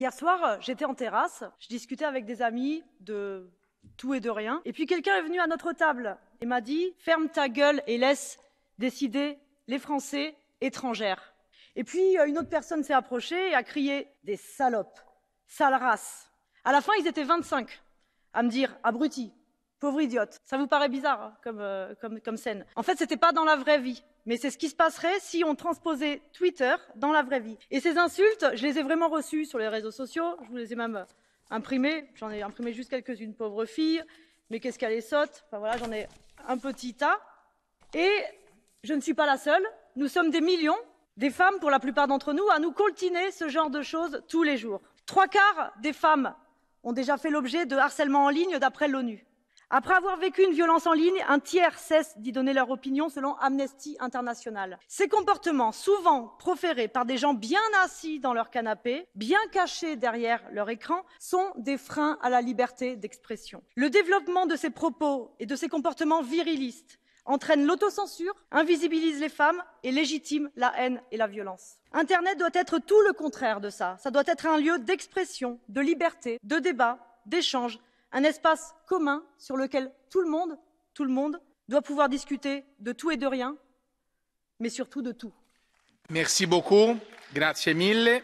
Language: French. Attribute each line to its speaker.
Speaker 1: Hier soir, euh, j'étais en terrasse, je discutais avec des amis de tout et de rien. Et puis quelqu'un est venu à notre table et m'a dit Ferme ta gueule et laisse décider les Français étrangères. Et puis euh, une autre personne s'est approchée et a crié Des salopes, Sale races. À la fin, ils étaient 25 à me dire Abrutis !» Pauvre idiote. Ça vous paraît bizarre hein, euh, comme, scène. En fait, c'était pas dans la vraie vie. Mais c'est ce qui se passerait si on transposait Twitter dans la vraie vie. Et ces insultes, je les ai vraiment reçues sur les réseaux sociaux. Je vous les ai même imprimées. J'en ai imprimé juste quelques-unes. Pauvre fille. Mais qu'est-ce qu'elle est sotte. Enfin voilà, j'en ai un petit tas. Et je ne suis pas la seule. Nous sommes des millions, des femmes pour la plupart d'entre nous, à nous coltiner ce genre de choses tous les jours. Trois quarts des femmes ont déjà fait l'objet de harcèlement en ligne d'après l'ONU. Après avoir vécu une violence en ligne, un tiers cesse d'y donner leur opinion selon Amnesty International. Ces comportements, souvent proférés par des gens bien assis dans leur canapé, bien cachés derrière leur écran, sont des freins à la liberté d'expression. Le développement de ces propos et de ces comportements virilistes entraîne l'autocensure, invisibilise les femmes et légitime la haine et la violence. Internet doit être tout le contraire de ça. Ça doit être un lieu d'expression, de liberté, de débat, d'échange, un espace commun sur lequel tout le monde, tout le monde, doit pouvoir discuter de tout et de rien, mais surtout de tout. Merci beaucoup. Grazie mille.